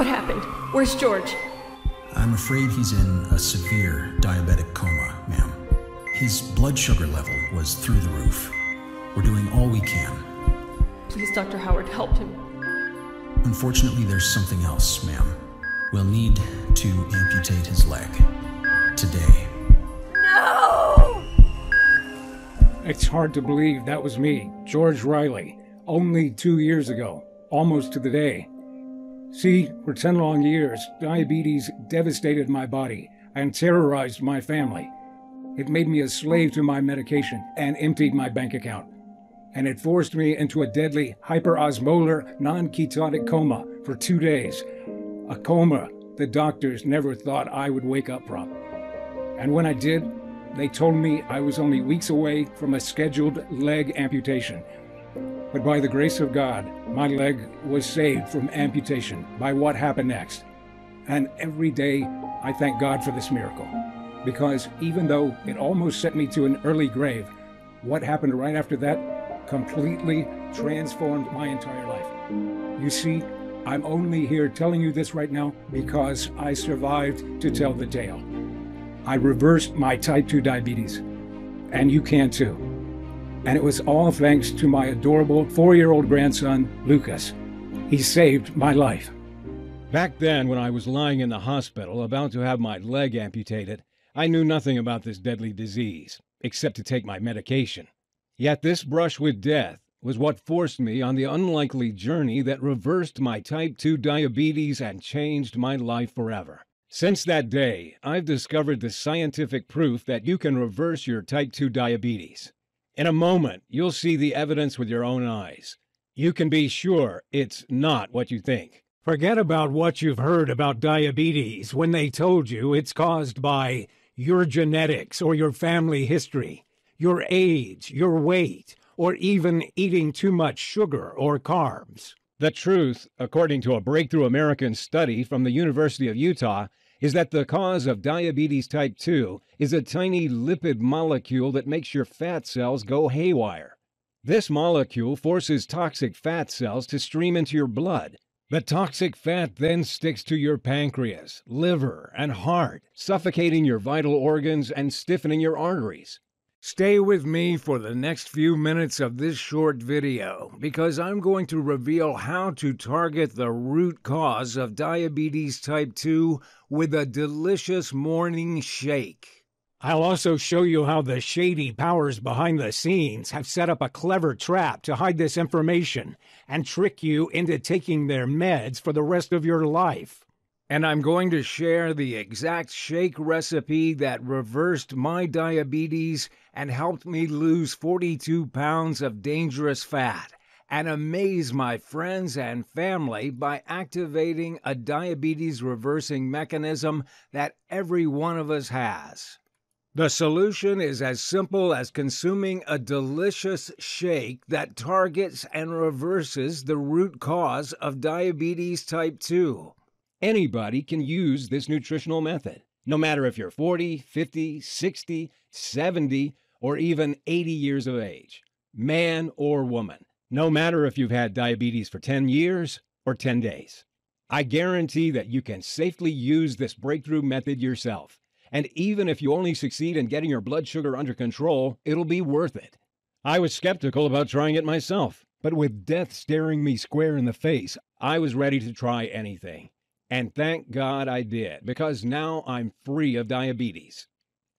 What happened? Where's George? I'm afraid he's in a severe diabetic coma, ma'am. His blood sugar level was through the roof. We're doing all we can. Please, Dr. Howard, help him. Unfortunately, there's something else, ma'am. We'll need to amputate his leg. Today. No! It's hard to believe that was me, George Riley, only two years ago, almost to the day. See, for 10 long years, diabetes devastated my body and terrorized my family. It made me a slave to my medication and emptied my bank account. And it forced me into a deadly hyperosmolar non ketotic coma for two days. A coma the doctors never thought I would wake up from. And when I did, they told me I was only weeks away from a scheduled leg amputation but by the grace of God, my leg was saved from amputation by what happened next. And every day I thank God for this miracle. Because even though it almost sent me to an early grave, what happened right after that completely transformed my entire life. You see, I'm only here telling you this right now because I survived to tell the tale. I reversed my type 2 diabetes, and you can too. And it was all thanks to my adorable four year old grandson, Lucas. He saved my life. Back then, when I was lying in the hospital about to have my leg amputated, I knew nothing about this deadly disease, except to take my medication. Yet this brush with death was what forced me on the unlikely journey that reversed my type 2 diabetes and changed my life forever. Since that day, I've discovered the scientific proof that you can reverse your type 2 diabetes. In a moment, you'll see the evidence with your own eyes. You can be sure it's not what you think. Forget about what you've heard about diabetes when they told you it's caused by your genetics or your family history, your age, your weight, or even eating too much sugar or carbs. The truth, according to a Breakthrough American study from the University of Utah, is that the cause of diabetes type 2 is a tiny lipid molecule that makes your fat cells go haywire. This molecule forces toxic fat cells to stream into your blood. The toxic fat then sticks to your pancreas, liver, and heart, suffocating your vital organs and stiffening your arteries. Stay with me for the next few minutes of this short video because I'm going to reveal how to target the root cause of diabetes type 2 with a delicious morning shake. I'll also show you how the shady powers behind the scenes have set up a clever trap to hide this information and trick you into taking their meds for the rest of your life. And I'm going to share the exact shake recipe that reversed my diabetes and helped me lose 42 pounds of dangerous fat and amaze my friends and family by activating a diabetes reversing mechanism that every one of us has. The solution is as simple as consuming a delicious shake that targets and reverses the root cause of diabetes type 2 Anybody can use this nutritional method, no matter if you're 40, 50, 60, 70, or even 80 years of age, man or woman, no matter if you've had diabetes for 10 years or 10 days. I guarantee that you can safely use this breakthrough method yourself. And even if you only succeed in getting your blood sugar under control, it'll be worth it. I was skeptical about trying it myself, but with death staring me square in the face, I was ready to try anything. And thank God I did, because now I'm free of diabetes.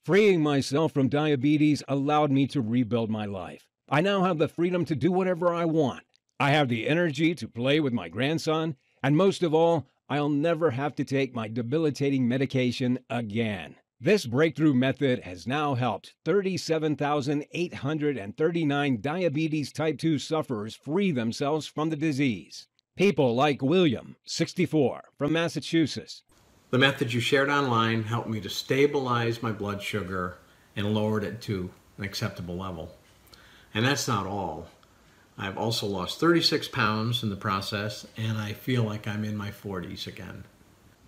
Freeing myself from diabetes allowed me to rebuild my life. I now have the freedom to do whatever I want. I have the energy to play with my grandson, and most of all, I'll never have to take my debilitating medication again. This breakthrough method has now helped 37,839 diabetes type 2 sufferers free themselves from the disease. People like William, 64, from Massachusetts. The method you shared online helped me to stabilize my blood sugar and lowered it to an acceptable level. And that's not all. I've also lost 36 pounds in the process, and I feel like I'm in my 40s again.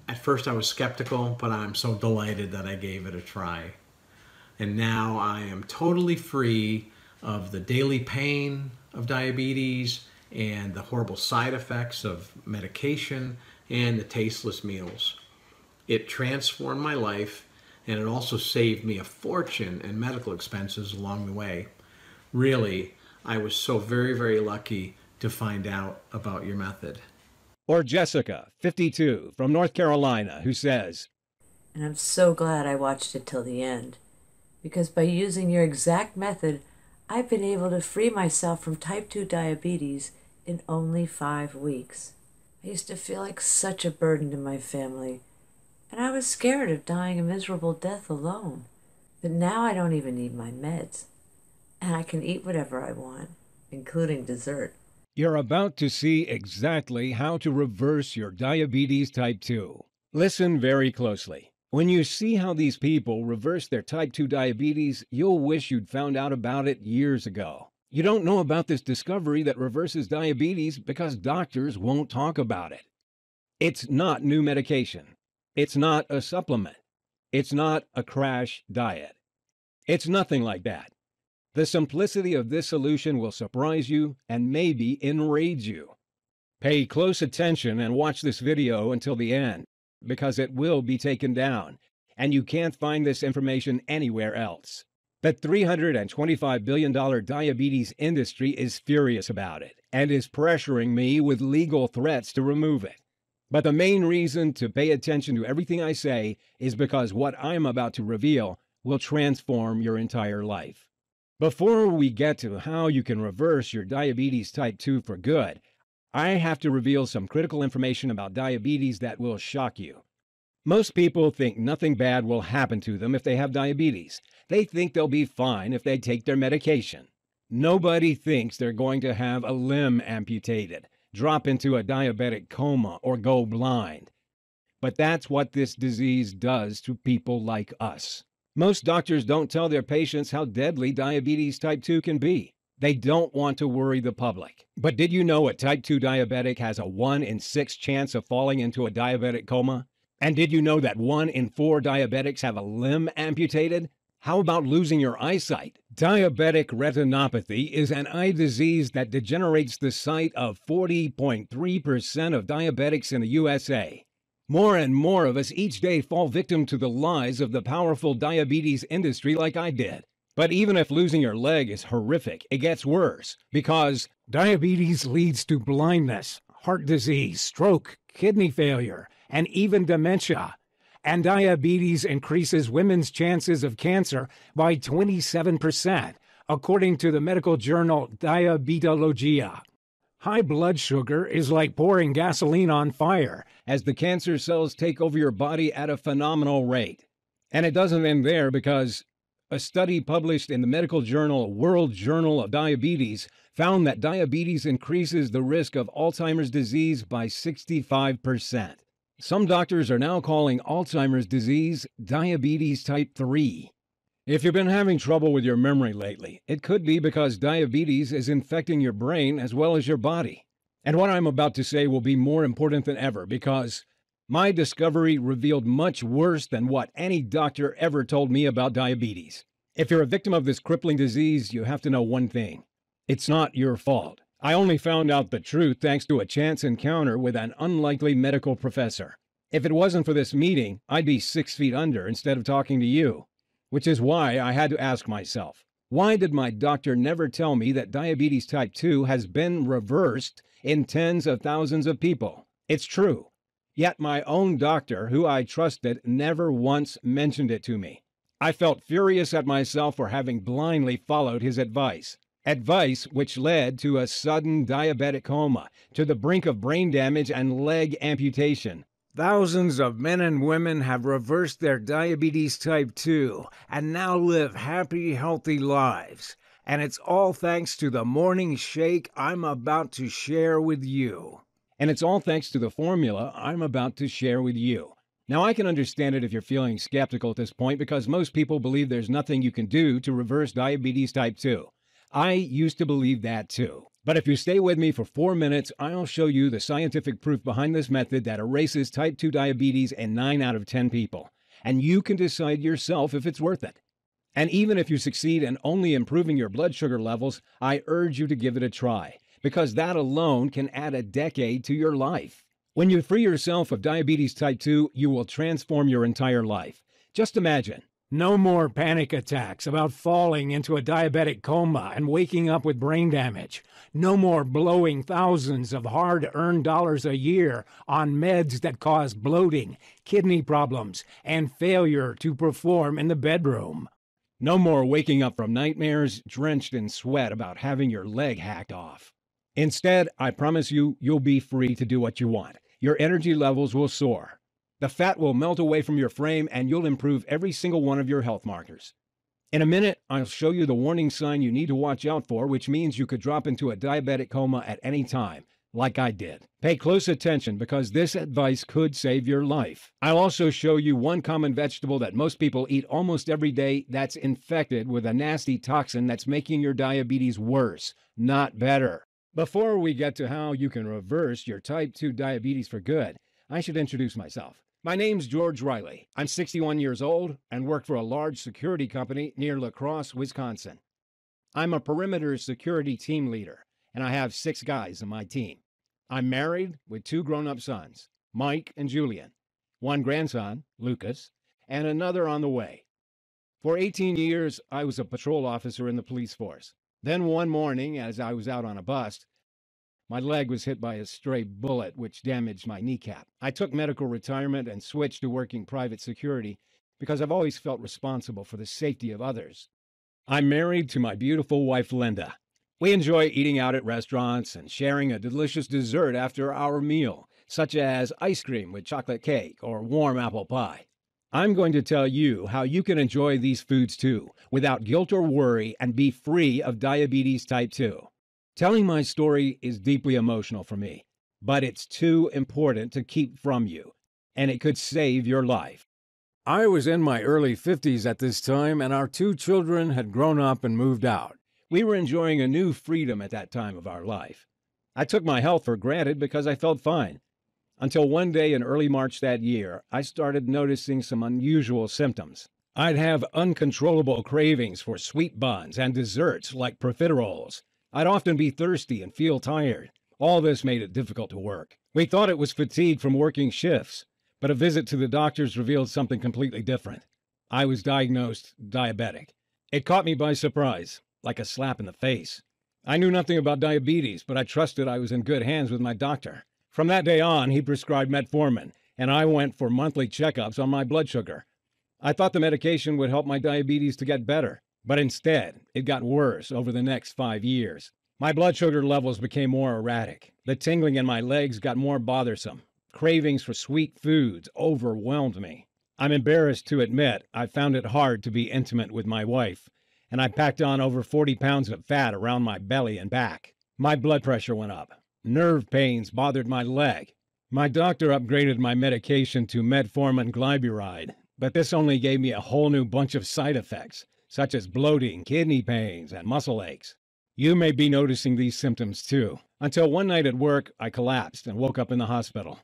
At first, I was skeptical, but I'm so delighted that I gave it a try. And now I am totally free of the daily pain of diabetes and the horrible side effects of medication and the tasteless meals. It transformed my life and it also saved me a fortune in medical expenses along the way. Really, I was so very, very lucky to find out about your method. Or Jessica, 52, from North Carolina, who says, And I'm so glad I watched it till the end, because by using your exact method, I've been able to free myself from type 2 diabetes in only five weeks. I used to feel like such a burden to my family, and I was scared of dying a miserable death alone. But now I don't even need my meds, and I can eat whatever I want, including dessert. You're about to see exactly how to reverse your diabetes type 2. Listen very closely. When you see how these people reverse their type 2 diabetes, you'll wish you'd found out about it years ago. You don't know about this discovery that reverses diabetes because doctors won't talk about it. It's not new medication. It's not a supplement. It's not a crash diet. It's nothing like that. The simplicity of this solution will surprise you and maybe enrage you. Pay close attention and watch this video until the end because it will be taken down and you can't find this information anywhere else. The $325 billion diabetes industry is furious about it and is pressuring me with legal threats to remove it. But the main reason to pay attention to everything I say is because what I'm about to reveal will transform your entire life. Before we get to how you can reverse your diabetes type 2 for good, I have to reveal some critical information about diabetes that will shock you. Most people think nothing bad will happen to them if they have diabetes. They think they'll be fine if they take their medication. Nobody thinks they're going to have a limb amputated, drop into a diabetic coma, or go blind. But that's what this disease does to people like us. Most doctors don't tell their patients how deadly diabetes type 2 can be. They don't want to worry the public. But did you know a type 2 diabetic has a 1 in 6 chance of falling into a diabetic coma? And did you know that one in four diabetics have a limb amputated? How about losing your eyesight? Diabetic retinopathy is an eye disease that degenerates the sight of 40.3% of diabetics in the USA. More and more of us each day fall victim to the lies of the powerful diabetes industry, like I did. But even if losing your leg is horrific, it gets worse because diabetes leads to blindness, heart disease, stroke, kidney failure and even dementia. And diabetes increases women's chances of cancer by 27%, according to the medical journal Diabetologia. High blood sugar is like pouring gasoline on fire as the cancer cells take over your body at a phenomenal rate. And it doesn't end there because a study published in the medical journal World Journal of Diabetes found that diabetes increases the risk of Alzheimer's disease by 65%. Some doctors are now calling Alzheimer's disease diabetes type 3. If you've been having trouble with your memory lately, it could be because diabetes is infecting your brain as well as your body. And what I'm about to say will be more important than ever because my discovery revealed much worse than what any doctor ever told me about diabetes. If you're a victim of this crippling disease, you have to know one thing it's not your fault. I only found out the truth thanks to a chance encounter with an unlikely medical professor. If it wasn't for this meeting, I'd be six feet under instead of talking to you. Which is why I had to ask myself, why did my doctor never tell me that diabetes type 2 has been reversed in tens of thousands of people? It's true. Yet my own doctor, who I trusted, never once mentioned it to me. I felt furious at myself for having blindly followed his advice advice which led to a sudden diabetic coma, to the brink of brain damage and leg amputation. Thousands of men and women have reversed their diabetes type 2 and now live happy, healthy lives. And it's all thanks to the morning shake I'm about to share with you. And it's all thanks to the formula I'm about to share with you. Now, I can understand it if you're feeling skeptical at this point because most people believe there's nothing you can do to reverse diabetes type 2. I used to believe that too. But if you stay with me for four minutes, I'll show you the scientific proof behind this method that erases type 2 diabetes in 9 out of 10 people. And you can decide yourself if it's worth it. And even if you succeed in only improving your blood sugar levels, I urge you to give it a try, because that alone can add a decade to your life. When you free yourself of diabetes type 2, you will transform your entire life. Just imagine no more panic attacks about falling into a diabetic coma and waking up with brain damage. No more blowing thousands of hard earned dollars a year on meds that cause bloating, kidney problems, and failure to perform in the bedroom. No more waking up from nightmares drenched in sweat about having your leg hacked off. Instead, I promise you, you'll be free to do what you want. Your energy levels will soar. The fat will melt away from your frame and you'll improve every single one of your health markers. In a minute, I'll show you the warning sign you need to watch out for, which means you could drop into a diabetic coma at any time, like I did. Pay close attention because this advice could save your life. I'll also show you one common vegetable that most people eat almost every day that's infected with a nasty toxin that's making your diabetes worse, not better. Before we get to how you can reverse your type 2 diabetes for good, I should introduce myself. My name's George Riley. I'm 61 years old and work for a large security company near La Crosse, Wisconsin. I'm a perimeter security team leader, and I have six guys on my team. I'm married with two grown up sons, Mike and Julian, one grandson, Lucas, and another on the way. For 18 years, I was a patrol officer in the police force. Then one morning, as I was out on a bust, my leg was hit by a stray bullet, which damaged my kneecap. I took medical retirement and switched to working private security because I've always felt responsible for the safety of others. I'm married to my beautiful wife, Linda. We enjoy eating out at restaurants and sharing a delicious dessert after our meal, such as ice cream with chocolate cake or warm apple pie. I'm going to tell you how you can enjoy these foods too, without guilt or worry, and be free of diabetes type 2. Telling my story is deeply emotional for me, but it's too important to keep from you, and it could save your life. I was in my early 50s at this time, and our two children had grown up and moved out. We were enjoying a new freedom at that time of our life. I took my health for granted because I felt fine. Until one day in early March that year, I started noticing some unusual symptoms. I'd have uncontrollable cravings for sweet buns and desserts like profiteroles. I'd often be thirsty and feel tired. All this made it difficult to work. We thought it was fatigue from working shifts, but a visit to the doctors revealed something completely different. I was diagnosed diabetic. It caught me by surprise, like a slap in the face. I knew nothing about diabetes, but I trusted I was in good hands with my doctor. From that day on, he prescribed metformin, and I went for monthly checkups on my blood sugar. I thought the medication would help my diabetes to get better, but instead, it got worse over the next five years. My blood sugar levels became more erratic. The tingling in my legs got more bothersome. Cravings for sweet foods overwhelmed me. I'm embarrassed to admit I found it hard to be intimate with my wife, and I packed on over 40 pounds of fat around my belly and back. My blood pressure went up. Nerve pains bothered my leg. My doctor upgraded my medication to metformin glyburide, but this only gave me a whole new bunch of side effects such as bloating, kidney pains, and muscle aches. You may be noticing these symptoms too. Until one night at work, I collapsed and woke up in the hospital.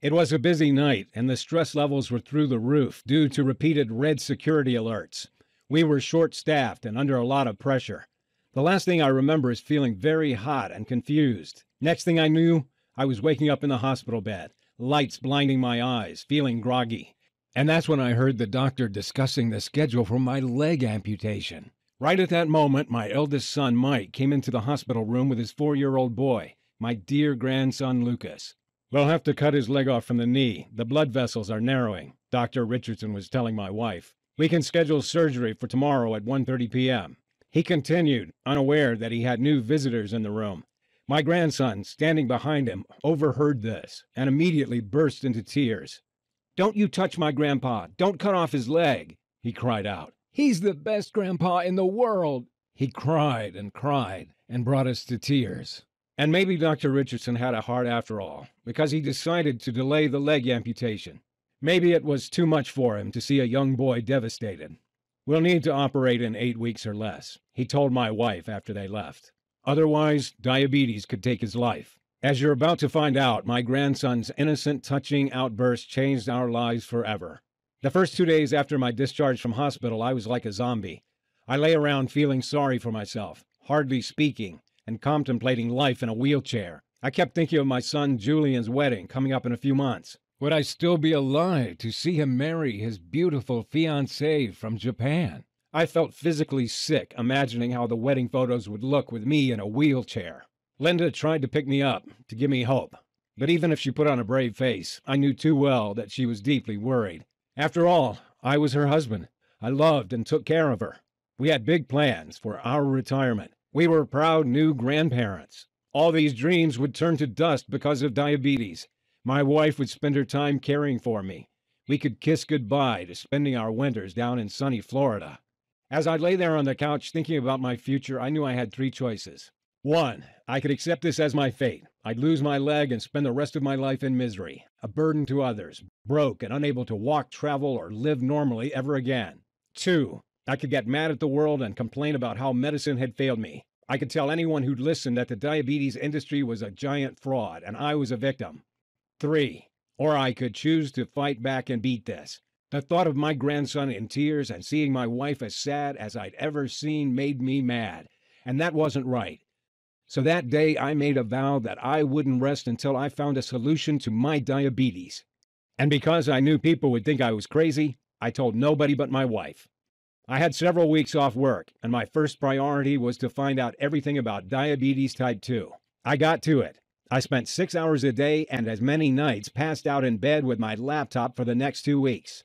It was a busy night, and the stress levels were through the roof due to repeated red security alerts. We were short staffed and under a lot of pressure. The last thing I remember is feeling very hot and confused. Next thing I knew, I was waking up in the hospital bed, lights blinding my eyes, feeling groggy. And that's when I heard the doctor discussing the schedule for my leg amputation. Right at that moment, my eldest son, Mike, came into the hospital room with his four year old boy, my dear grandson, Lucas. we will have to cut his leg off from the knee. The blood vessels are narrowing, Dr. Richardson was telling my wife. We can schedule surgery for tomorrow at 1:30 p.m. He continued, unaware that he had new visitors in the room. My grandson, standing behind him, overheard this and immediately burst into tears. Don't you touch my grandpa. Don't cut off his leg, he cried out. He's the best grandpa in the world. He cried and cried and brought us to tears. And maybe Dr. Richardson had a heart after all, because he decided to delay the leg amputation. Maybe it was too much for him to see a young boy devastated. We'll need to operate in eight weeks or less, he told my wife after they left. Otherwise, diabetes could take his life. As you're about to find out, my grandson's innocent, touching outburst changed our lives forever. The first two days after my discharge from hospital, I was like a zombie. I lay around feeling sorry for myself, hardly speaking, and contemplating life in a wheelchair. I kept thinking of my son Julian's wedding coming up in a few months. Would I still be alive to see him marry his beautiful fiancée from Japan? I felt physically sick imagining how the wedding photos would look with me in a wheelchair. Linda tried to pick me up, to give me hope. But even if she put on a brave face, I knew too well that she was deeply worried. After all, I was her husband. I loved and took care of her. We had big plans for our retirement. We were proud new grandparents. All these dreams would turn to dust because of diabetes. My wife would spend her time caring for me. We could kiss goodbye to spending our winters down in sunny Florida. As I lay there on the couch thinking about my future, I knew I had three choices. One, I could accept this as my fate. I'd lose my leg and spend the rest of my life in misery, a burden to others, broke and unable to walk, travel, or live normally ever again. Two, I could get mad at the world and complain about how medicine had failed me. I could tell anyone who'd listen that the diabetes industry was a giant fraud and I was a victim. Three, or I could choose to fight back and beat this. The thought of my grandson in tears and seeing my wife as sad as I'd ever seen made me mad. And that wasn't right. So that day, I made a vow that I wouldn't rest until I found a solution to my diabetes. And because I knew people would think I was crazy, I told nobody but my wife. I had several weeks off work, and my first priority was to find out everything about diabetes type 2. I got to it. I spent six hours a day and as many nights passed out in bed with my laptop for the next two weeks.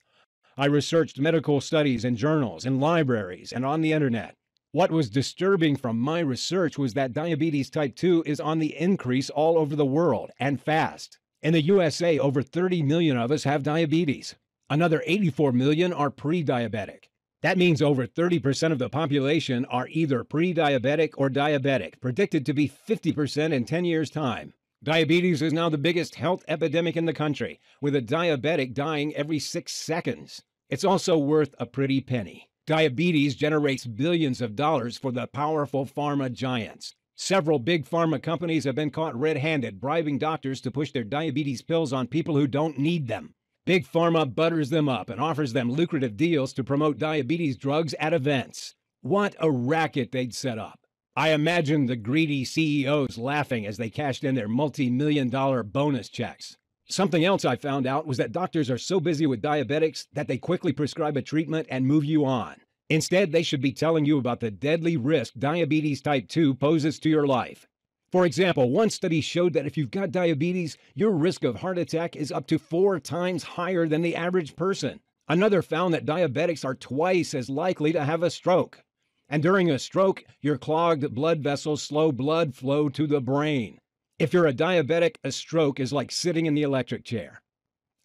I researched medical studies and journals, in libraries, and on the internet. What was disturbing from my research was that diabetes type 2 is on the increase all over the world and fast. In the USA, over 30 million of us have diabetes. Another 84 million are pre diabetic. That means over 30% of the population are either pre diabetic or diabetic, predicted to be 50% in 10 years' time. Diabetes is now the biggest health epidemic in the country, with a diabetic dying every six seconds. It's also worth a pretty penny. Diabetes generates billions of dollars for the powerful pharma giants. Several big pharma companies have been caught red handed bribing doctors to push their diabetes pills on people who don't need them. Big Pharma butters them up and offers them lucrative deals to promote diabetes drugs at events. What a racket they'd set up. I imagine the greedy CEOs laughing as they cashed in their multi million dollar bonus checks. Something else I found out was that doctors are so busy with diabetics that they quickly prescribe a treatment and move you on. Instead, they should be telling you about the deadly risk diabetes type 2 poses to your life. For example, one study showed that if you've got diabetes, your risk of heart attack is up to four times higher than the average person. Another found that diabetics are twice as likely to have a stroke. And during a stroke, your clogged blood vessels slow blood flow to the brain. If you're a diabetic, a stroke is like sitting in the electric chair.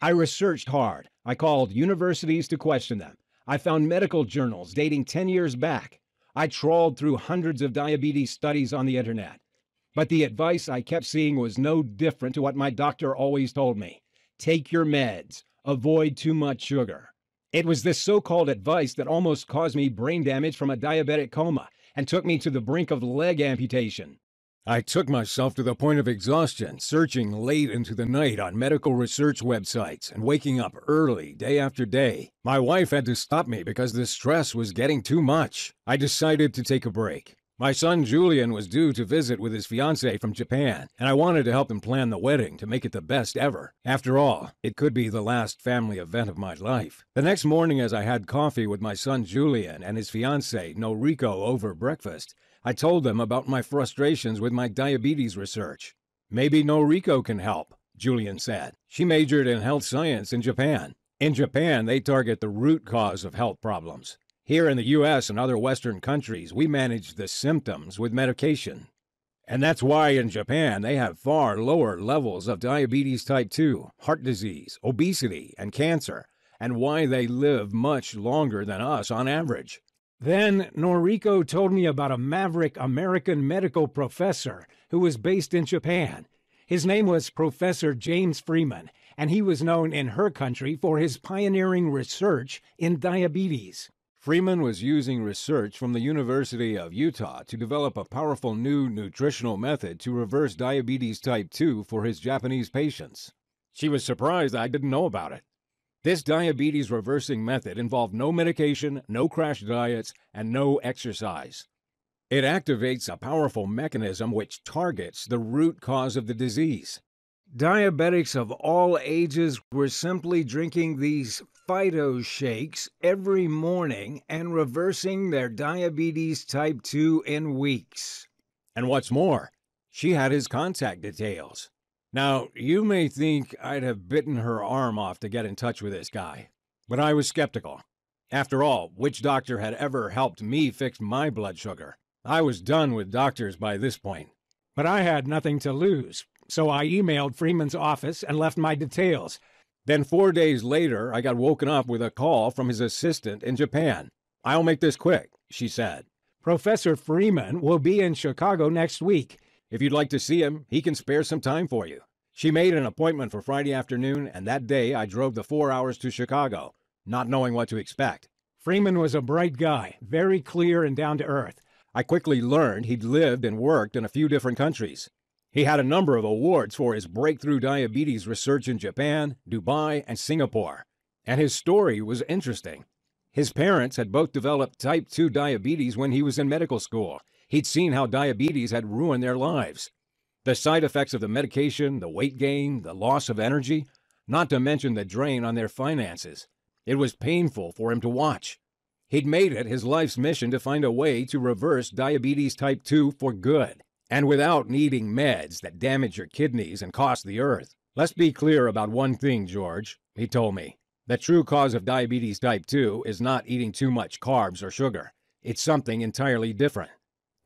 I researched hard. I called universities to question them. I found medical journals dating 10 years back. I trawled through hundreds of diabetes studies on the internet. But the advice I kept seeing was no different to what my doctor always told me take your meds, avoid too much sugar. It was this so called advice that almost caused me brain damage from a diabetic coma and took me to the brink of leg amputation. I took myself to the point of exhaustion, searching late into the night on medical research websites and waking up early day after day. My wife had to stop me because the stress was getting too much. I decided to take a break. My son Julian was due to visit with his fiancee from Japan, and I wanted to help him plan the wedding to make it the best ever. After all, it could be the last family event of my life. The next morning, as I had coffee with my son Julian and his fiancee Noriko over breakfast, I told them about my frustrations with my diabetes research. Maybe Noriko can help, Julian said. She majored in health science in Japan. In Japan, they target the root cause of health problems. Here in the US and other Western countries, we manage the symptoms with medication. And that's why in Japan they have far lower levels of diabetes type 2, heart disease, obesity, and cancer, and why they live much longer than us on average. Then Noriko told me about a maverick American medical professor who was based in Japan. His name was Professor James Freeman, and he was known in her country for his pioneering research in diabetes. Freeman was using research from the University of Utah to develop a powerful new nutritional method to reverse diabetes type 2 for his Japanese patients. She was surprised I didn't know about it. This diabetes reversing method involved no medication, no crash diets, and no exercise. It activates a powerful mechanism which targets the root cause of the disease. Diabetics of all ages were simply drinking these phyto shakes every morning and reversing their diabetes type 2 in weeks. And what's more, she had his contact details. Now, you may think I'd have bitten her arm off to get in touch with this guy, but I was skeptical. After all, which doctor had ever helped me fix my blood sugar? I was done with doctors by this point. But I had nothing to lose, so I emailed Freeman's office and left my details then, four days later, I got woken up with a call from his assistant in Japan. I'll make this quick, she said. Professor Freeman will be in Chicago next week. If you'd like to see him, he can spare some time for you. She made an appointment for Friday afternoon, and that day I drove the four hours to Chicago, not knowing what to expect. Freeman was a bright guy, very clear and down to earth. I quickly learned he'd lived and worked in a few different countries. He had a number of awards for his breakthrough diabetes research in Japan, Dubai, and Singapore. And his story was interesting. His parents had both developed type 2 diabetes when he was in medical school. He'd seen how diabetes had ruined their lives. The side effects of the medication, the weight gain, the loss of energy, not to mention the drain on their finances. It was painful for him to watch. He'd made it his life's mission to find a way to reverse diabetes type 2 for good and without needing meds that damage your kidneys and cost the earth. Let's be clear about one thing, George, he told me. The true cause of diabetes type 2 is not eating too much carbs or sugar. It's something entirely different.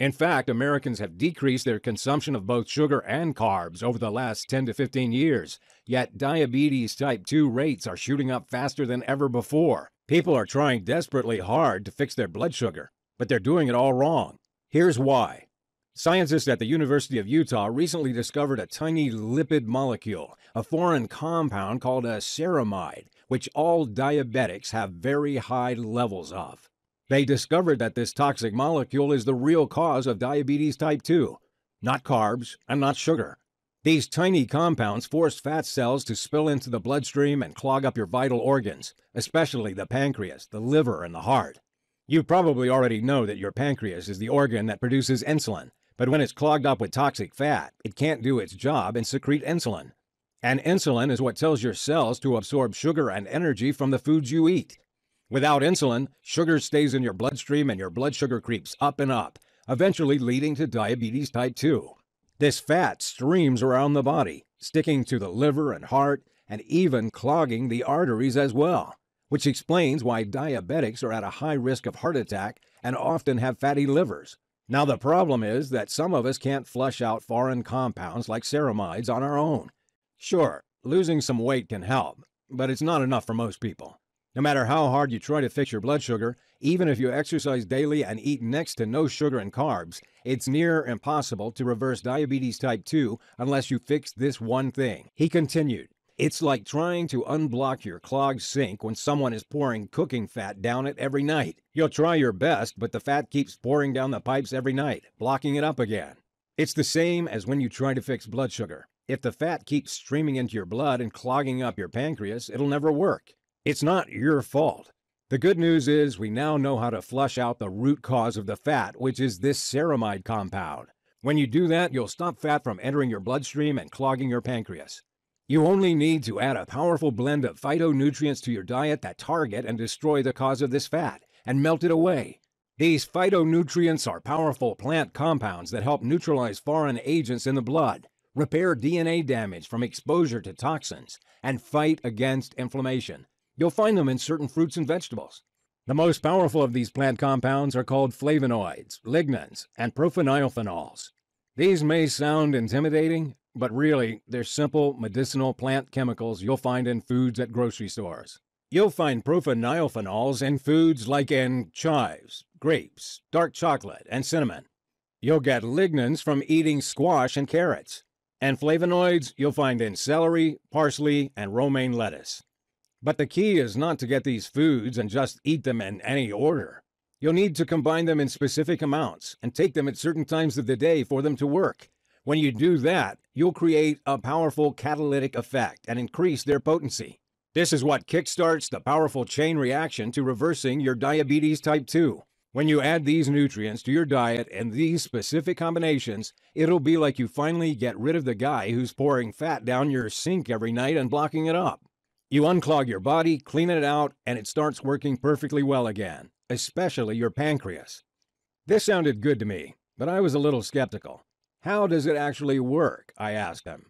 In fact, Americans have decreased their consumption of both sugar and carbs over the last 10 to 15 years, yet diabetes type 2 rates are shooting up faster than ever before. People are trying desperately hard to fix their blood sugar, but they're doing it all wrong. Here's why Scientists at the University of Utah recently discovered a tiny lipid molecule, a foreign compound called a ceramide, which all diabetics have very high levels of. They discovered that this toxic molecule is the real cause of diabetes type 2, not carbs and not sugar. These tiny compounds force fat cells to spill into the bloodstream and clog up your vital organs, especially the pancreas, the liver, and the heart. You probably already know that your pancreas is the organ that produces insulin, but when it's clogged up with toxic fat, it can't do its job and secrete insulin. And insulin is what tells your cells to absorb sugar and energy from the foods you eat. Without insulin, sugar stays in your bloodstream and your blood sugar creeps up and up, eventually leading to diabetes type 2. This fat streams around the body, sticking to the liver and heart, and even clogging the arteries as well, which explains why diabetics are at a high risk of heart attack and often have fatty livers. Now, the problem is that some of us can't flush out foreign compounds like ceramides on our own. Sure, losing some weight can help, but it's not enough for most people. No matter how hard you try to fix your blood sugar, even if you exercise daily and eat next to no sugar and carbs, it's near impossible to reverse diabetes type 2 unless you fix this one thing. He continued it's like trying to unblock your clogged sink when someone is pouring cooking fat down it every night. You'll try your best, but the fat keeps pouring down the pipes every night, blocking it up again. It's the same as when you try to fix blood sugar. If the fat keeps streaming into your blood and clogging up your pancreas, it'll never work. It's not your fault. The good news is we now know how to flush out the root cause of the fat, which is this ceramide compound. When you do that, you'll stop fat from entering your bloodstream and clogging your pancreas. You only need to add a powerful blend of phytonutrients to your diet that target and destroy the cause of this fat and melt it away. These phytonutrients are powerful plant compounds that help neutralize foreign agents in the blood, repair DNA damage from exposure to toxins, and fight against inflammation. You'll find them in certain fruits and vegetables. The most powerful of these plant compounds are called flavonoids, lignans, and prophenylphenols. These may sound intimidating, but really, they're simple medicinal plant chemicals you'll find in foods at grocery stores. You'll find propheniophenol in foods like in chives, grapes, dark chocolate, and cinnamon. You'll get lignans from eating squash and carrots. And flavonoids you'll find in celery, parsley, and romaine lettuce. But the key is not to get these foods and just eat them in any order. You'll need to combine them in specific amounts and take them at certain times of the day for them to work. When you do that, you'll create a powerful catalytic effect and increase their potency. This is what kickstarts the powerful chain reaction to reversing your diabetes type 2. When you add these nutrients to your diet and these specific combinations, it'll be like you finally get rid of the guy who's pouring fat down your sink every night and blocking it up. You unclog your body, clean it out, and it starts working perfectly well again, especially your pancreas. This sounded good to me, but I was a little skeptical. How does it actually work? I asked him.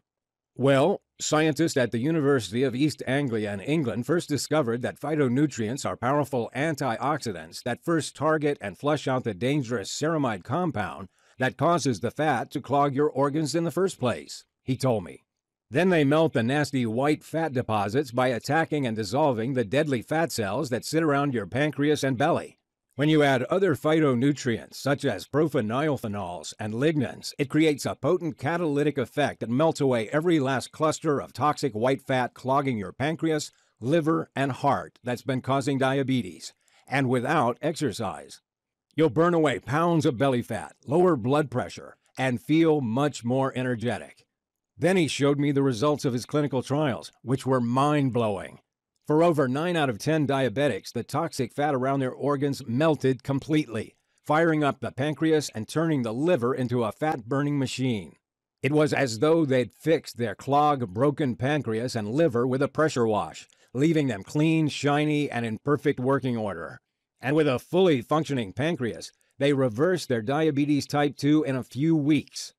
Well, scientists at the University of East Anglia in England first discovered that phytonutrients are powerful antioxidants that first target and flush out the dangerous ceramide compound that causes the fat to clog your organs in the first place, he told me. Then they melt the nasty white fat deposits by attacking and dissolving the deadly fat cells that sit around your pancreas and belly. When you add other phytonutrients, such as prophenylphenols and lignans, it creates a potent catalytic effect that melts away every last cluster of toxic white fat clogging your pancreas, liver, and heart that's been causing diabetes, and without exercise. You'll burn away pounds of belly fat, lower blood pressure, and feel much more energetic. Then he showed me the results of his clinical trials, which were mind blowing. For over 9 out of 10 diabetics, the toxic fat around their organs melted completely, firing up the pancreas and turning the liver into a fat burning machine. It was as though they'd fixed their clogged, broken pancreas and liver with a pressure wash, leaving them clean, shiny, and in perfect working order. And with a fully functioning pancreas, they reversed their diabetes type 2 in a few weeks.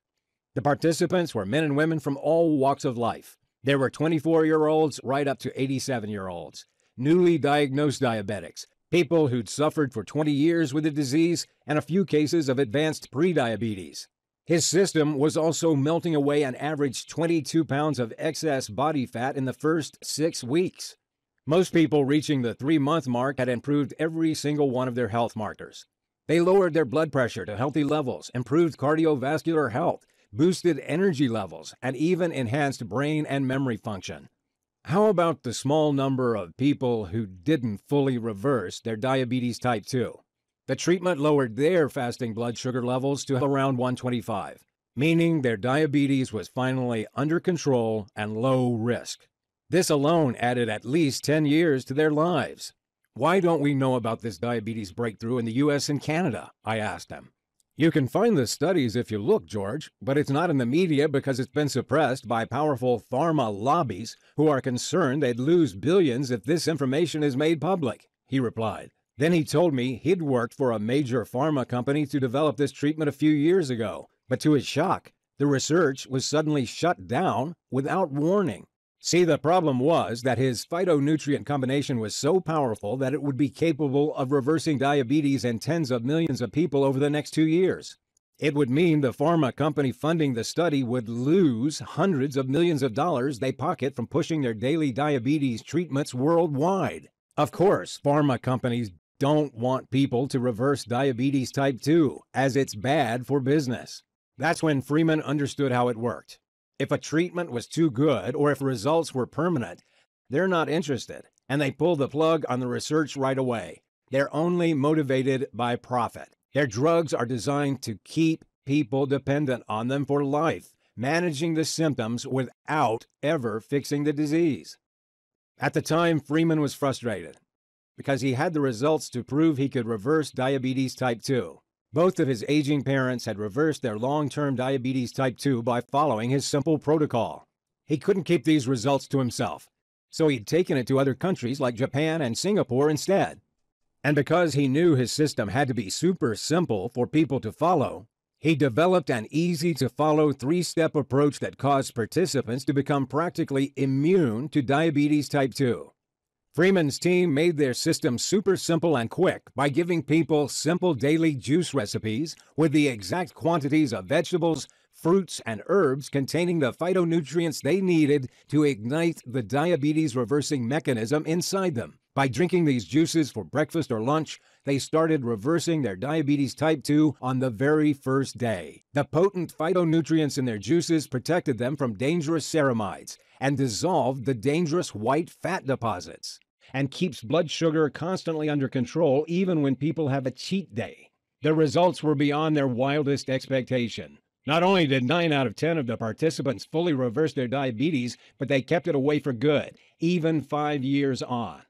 The participants were men and women from all walks of life there were 24 year olds right up to 87 year olds, newly diagnosed diabetics, people who'd suffered for 20 years with the disease, and a few cases of advanced prediabetes. His system was also melting away an average 22 pounds of excess body fat in the first six weeks. Most people reaching the three month mark had improved every single one of their health markers. They lowered their blood pressure to healthy levels, improved cardiovascular health, boosted energy levels, and even enhanced brain and memory function. How about the small number of people who didn't fully reverse their diabetes type 2? The treatment lowered their fasting blood sugar levels to around 125, meaning their diabetes was finally under control and low risk. This alone added at least 10 years to their lives. Why don't we know about this diabetes breakthrough in the US and Canada? I asked them. You can find the studies if you look, George, but it's not in the media because it's been suppressed by powerful pharma lobbies who are concerned they'd lose billions if this information is made public, he replied. Then he told me he'd worked for a major pharma company to develop this treatment a few years ago, but to his shock, the research was suddenly shut down without warning. See, the problem was that his phytonutrient combination was so powerful that it would be capable of reversing diabetes in tens of millions of people over the next two years. It would mean the pharma company funding the study would lose hundreds of millions of dollars they pocket from pushing their daily diabetes treatments worldwide. Of course, pharma companies don't want people to reverse diabetes type 2, as it's bad for business. That's when Freeman understood how it worked. If a treatment was too good or if results were permanent, they're not interested and they pull the plug on the research right away. They're only motivated by profit. Their drugs are designed to keep people dependent on them for life, managing the symptoms without ever fixing the disease. At the time, Freeman was frustrated because he had the results to prove he could reverse diabetes type 2. Both of his aging parents had reversed their long term diabetes type 2 by following his simple protocol. He couldn't keep these results to himself, so he'd taken it to other countries like Japan and Singapore instead. And because he knew his system had to be super simple for people to follow, he developed an easy to follow three step approach that caused participants to become practically immune to diabetes type 2. Freeman's team made their system super simple and quick by giving people simple daily juice recipes with the exact quantities of vegetables, fruits, and herbs containing the phytonutrients they needed to ignite the diabetes reversing mechanism inside them. By drinking these juices for breakfast or lunch, they started reversing their diabetes type 2 on the very first day. The potent phytonutrients in their juices protected them from dangerous ceramides and dissolved the dangerous white fat deposits and keeps blood sugar constantly under control even when people have a cheat day. The results were beyond their wildest expectation. Not only did 9 out of 10 of the participants fully reverse their diabetes, but they kept it away for good, even five years on.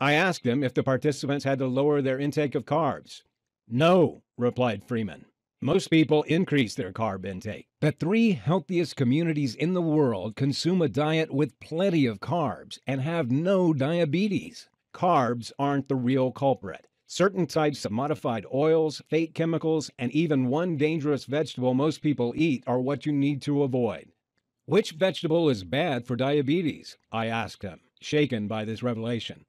I asked them if the participants had to lower their intake of carbs. No, replied Freeman. Most people increase their carb intake. The three healthiest communities in the world consume a diet with plenty of carbs and have no diabetes. Carbs aren't the real culprit. Certain types of modified oils, fake chemicals, and even one dangerous vegetable most people eat are what you need to avoid. Which vegetable is bad for diabetes? I asked him, shaken by this revelation.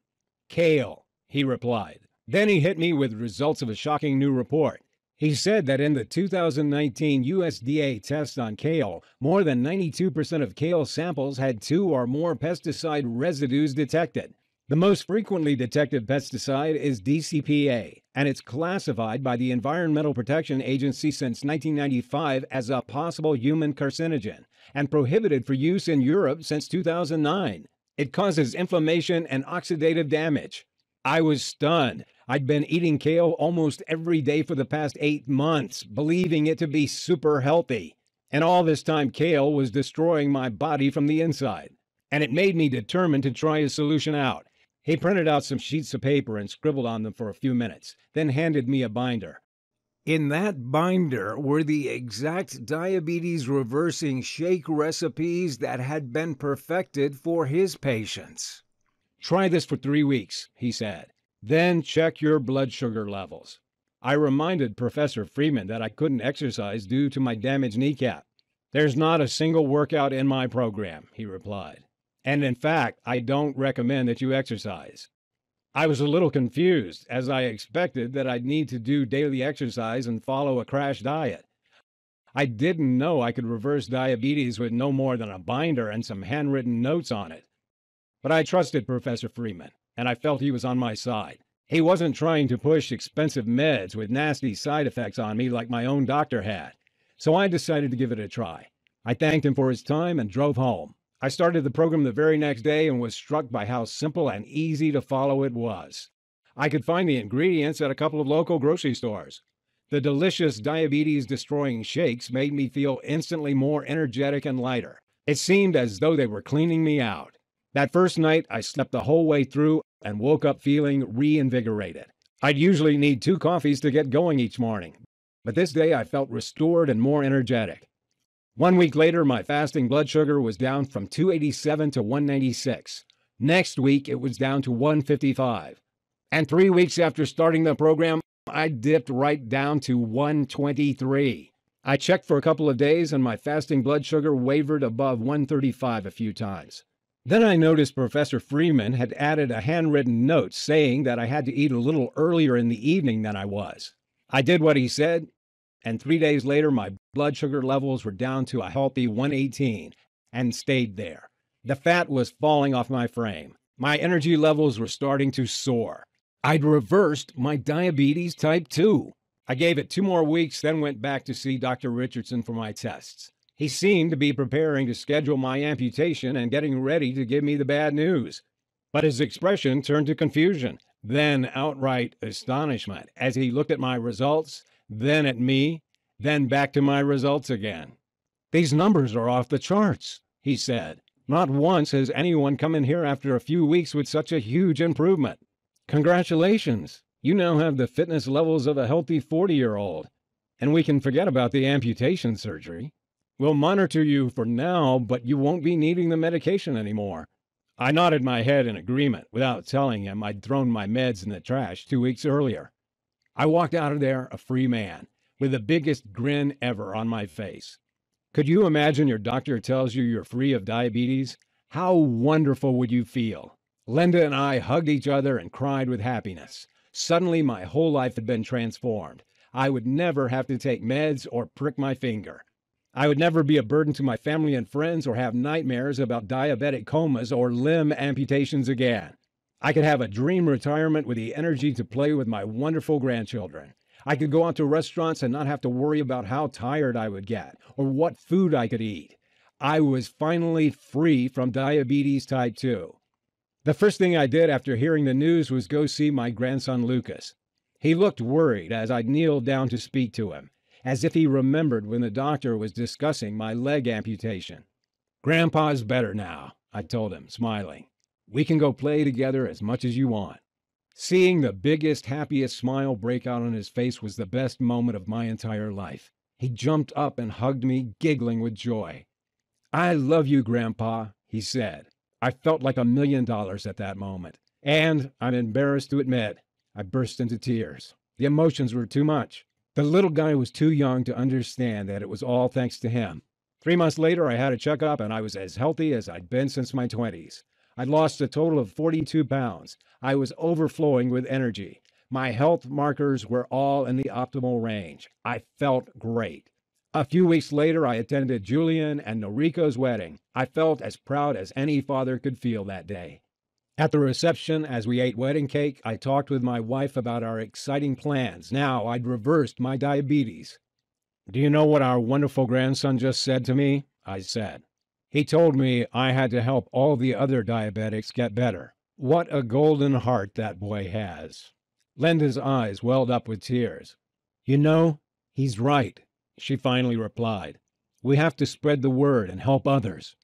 Kale, he replied. Then he hit me with results of a shocking new report. He said that in the 2019 USDA test on kale, more than 92% of kale samples had two or more pesticide residues detected. The most frequently detected pesticide is DCPA, and it's classified by the Environmental Protection Agency since 1995 as a possible human carcinogen and prohibited for use in Europe since 2009. It causes inflammation and oxidative damage. I was stunned I'd been eating kale almost every day for the past eight months, believing it to be super healthy. And all this time, kale was destroying my body from the inside. And it made me determined to try his solution out. He printed out some sheets of paper and scribbled on them for a few minutes, then handed me a binder. In that binder were the exact diabetes reversing shake recipes that had been perfected for his patients. Try this for three weeks, he said. Then check your blood sugar levels. I reminded Professor Freeman that I couldn't exercise due to my damaged kneecap. There's not a single workout in my program, he replied. And in fact, I don't recommend that you exercise. I was a little confused, as I expected that I'd need to do daily exercise and follow a crash diet. I didn't know I could reverse diabetes with no more than a binder and some handwritten notes on it. But I trusted Professor Freeman and I felt he was on my side. He wasn't trying to push expensive meds with nasty side effects on me like my own doctor had, so I decided to give it a try. I thanked him for his time and drove home. I started the program the very next day and was struck by how simple and easy to follow it was. I could find the ingredients at a couple of local grocery stores. The delicious diabetes destroying shakes made me feel instantly more energetic and lighter. It seemed as though they were cleaning me out. That first night, I slept the whole way through and woke up feeling reinvigorated. I'd usually need two coffees to get going each morning, but this day I felt restored and more energetic. One week later, my fasting blood sugar was down from 287 to 196. Next week, it was down to 155. And three weeks after starting the program, I dipped right down to 123. I checked for a couple of days and my fasting blood sugar wavered above 135 a few times. Then I noticed Professor Freeman had added a handwritten note saying that I had to eat a little earlier in the evening than I was. I did what he said, and three days later, my blood sugar levels were down to a healthy 118 and stayed there. The fat was falling off my frame. My energy levels were starting to soar. I'd reversed my diabetes type 2. I gave it two more weeks, then went back to see Dr. Richardson for my tests. He seemed to be preparing to schedule my amputation and getting ready to give me the bad news. But his expression turned to confusion, then outright astonishment as he looked at my results, then at me, then back to my results again. These numbers are off the charts, he said. Not once has anyone come in here after a few weeks with such a huge improvement. Congratulations, you now have the fitness levels of a healthy 40 year old, and we can forget about the amputation surgery. We'll monitor you for now, but you won't be needing the medication anymore. I nodded my head in agreement without telling him I'd thrown my meds in the trash two weeks earlier. I walked out of there a free man, with the biggest grin ever on my face. Could you imagine your doctor tells you you're free of diabetes? How wonderful would you feel? Linda and I hugged each other and cried with happiness. Suddenly, my whole life had been transformed. I would never have to take meds or prick my finger. I would never be a burden to my family and friends or have nightmares about diabetic comas or limb amputations again. I could have a dream retirement with the energy to play with my wonderful grandchildren. I could go out to restaurants and not have to worry about how tired I would get or what food I could eat. I was finally free from diabetes type 2. The first thing I did after hearing the news was go see my grandson Lucas. He looked worried as I kneeled down to speak to him as if he remembered when the doctor was discussing my leg amputation. Grandpa's better now, I told him, smiling. We can go play together as much as you want. Seeing the biggest, happiest smile break out on his face was the best moment of my entire life. He jumped up and hugged me, giggling with joy. I love you, Grandpa, he said. I felt like a million dollars at that moment. And I'm embarrassed to admit, I burst into tears. The emotions were too much. The little guy was too young to understand that it was all thanks to him. Three months later, I had a checkup and I was as healthy as I'd been since my 20s. I'd lost a total of 42 pounds. I was overflowing with energy. My health markers were all in the optimal range. I felt great. A few weeks later, I attended Julian and Noriko's wedding. I felt as proud as any father could feel that day. At the reception, as we ate wedding cake, I talked with my wife about our exciting plans. Now I'd reversed my diabetes. Do you know what our wonderful grandson just said to me? I said. He told me I had to help all the other diabetics get better. What a golden heart that boy has. Linda's eyes welled up with tears. You know, he's right, she finally replied. We have to spread the word and help others.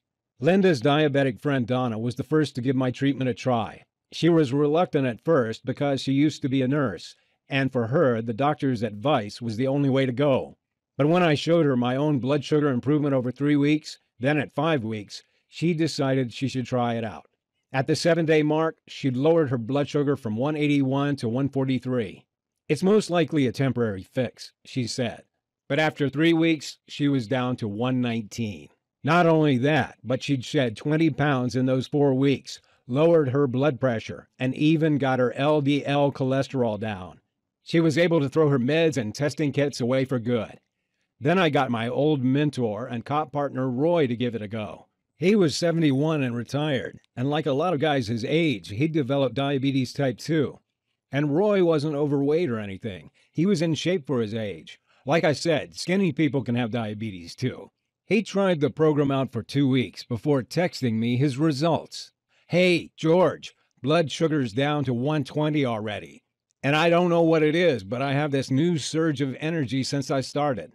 Linda's diabetic friend Donna was the first to give my treatment a try. She was reluctant at first because she used to be a nurse, and for her, the doctor's advice was the only way to go. But when I showed her my own blood sugar improvement over three weeks, then at five weeks, she decided she should try it out. At the seven day mark, she'd lowered her blood sugar from 181 to 143. It's most likely a temporary fix, she said. But after three weeks, she was down to 119. Not only that, but she'd shed 20 pounds in those four weeks, lowered her blood pressure, and even got her LDL cholesterol down. She was able to throw her meds and testing kits away for good. Then I got my old mentor and cop partner Roy to give it a go. He was 71 and retired, and like a lot of guys his age, he developed diabetes type 2. And Roy wasn't overweight or anything, he was in shape for his age. Like I said, skinny people can have diabetes too. He tried the program out for two weeks before texting me his results. Hey, George, blood sugar's down to 120 already. And I don't know what it is, but I have this new surge of energy since I started.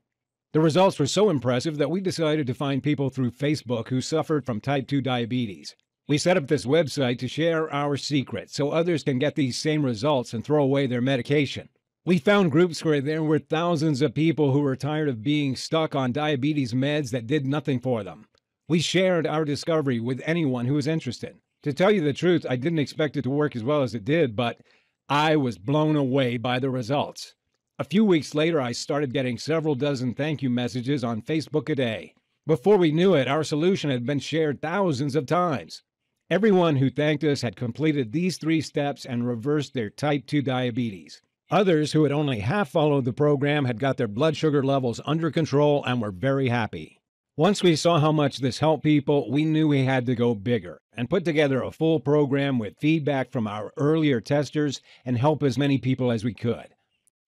The results were so impressive that we decided to find people through Facebook who suffered from type 2 diabetes. We set up this website to share our secret so others can get these same results and throw away their medication. We found groups where there were thousands of people who were tired of being stuck on diabetes meds that did nothing for them. We shared our discovery with anyone who was interested. To tell you the truth, I didn't expect it to work as well as it did, but I was blown away by the results. A few weeks later, I started getting several dozen thank you messages on Facebook a day. Before we knew it, our solution had been shared thousands of times. Everyone who thanked us had completed these three steps and reversed their type 2 diabetes. Others who had only half followed the program had got their blood sugar levels under control and were very happy. Once we saw how much this helped people, we knew we had to go bigger and put together a full program with feedback from our earlier testers and help as many people as we could.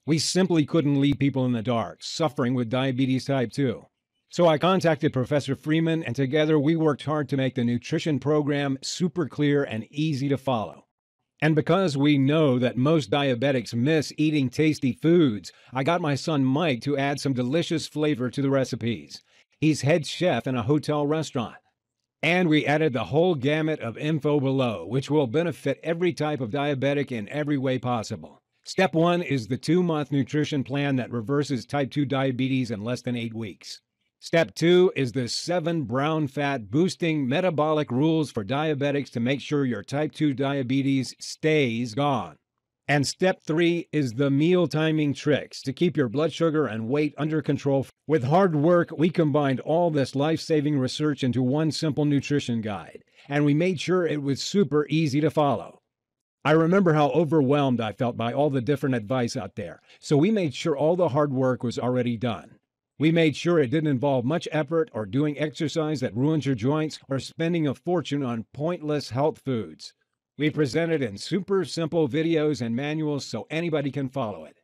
We simply couldn't leave people in the dark, suffering with diabetes type 2. So I contacted Professor Freeman, and together we worked hard to make the nutrition program super clear and easy to follow. And because we know that most diabetics miss eating tasty foods, I got my son Mike to add some delicious flavor to the recipes. He's head chef in a hotel restaurant. And we added the whole gamut of info below, which will benefit every type of diabetic in every way possible. Step one is the two month nutrition plan that reverses type 2 diabetes in less than eight weeks. Step two is the seven brown fat boosting metabolic rules for diabetics to make sure your type 2 diabetes stays gone. And step three is the meal timing tricks to keep your blood sugar and weight under control. With hard work, we combined all this life saving research into one simple nutrition guide, and we made sure it was super easy to follow. I remember how overwhelmed I felt by all the different advice out there, so we made sure all the hard work was already done. We made sure it didn't involve much effort or doing exercise that ruins your joints or spending a fortune on pointless health foods. We present it in super simple videos and manuals so anybody can follow it.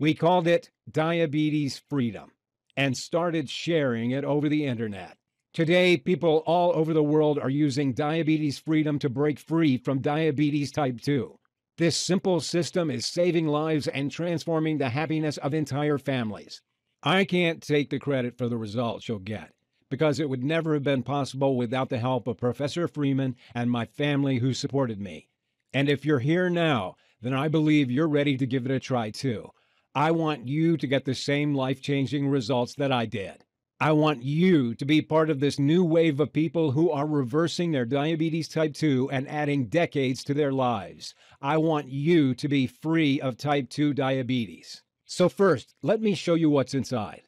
We called it Diabetes Freedom and started sharing it over the internet. Today, people all over the world are using Diabetes Freedom to break free from diabetes type 2. This simple system is saving lives and transforming the happiness of entire families. I can't take the credit for the results you'll get because it would never have been possible without the help of Professor Freeman and my family who supported me. And if you're here now, then I believe you're ready to give it a try too. I want you to get the same life changing results that I did. I want you to be part of this new wave of people who are reversing their diabetes type 2 and adding decades to their lives. I want you to be free of type 2 diabetes. So first, let me show you what's inside.